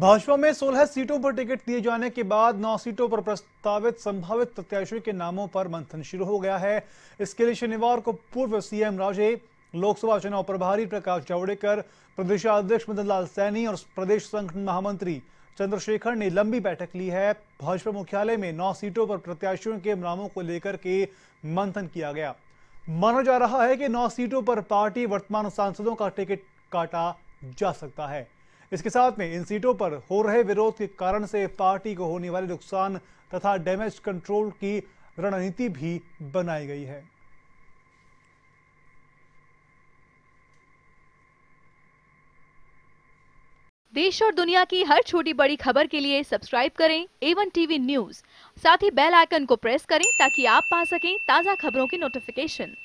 भाजपा में 16 सीटों पर टिकट दिए जाने के बाद 9 सीटों पर प्रस्तावित संभावित प्रत्याशियों के नामों पर मंथन शुरू हो गया है इसके लिए शनिवार को पूर्व सीएम राजे लोकसभा चुनाव प्रभारी प्रकाश जावड़ेकर प्रदेशाध्यक्ष मदन लाल सैनी और प्रदेश संगठन महामंत्री चंद्रशेखर ने लंबी बैठक ली है भाजपा मुख्यालय में नौ सीटों पर प्रत्याशियों के नामों को लेकर के मंथन किया गया माना जा रहा है कि नौ सीटों पर पार्टी वर्तमान सांसदों का टिकट काटा जा सकता है इसके साथ में इन सीटों पर हो रहे विरोध के कारण से पार्टी को होने वाले नुकसान तथा डैमेज कंट्रोल की रणनीति भी बनाई गई है देश और दुनिया की हर छोटी बड़ी खबर के लिए सब्सक्राइब करें एवन टीवी न्यूज साथ ही बेल आइकन को प्रेस करें ताकि आप पा सकें ताजा खबरों की नोटिफिकेशन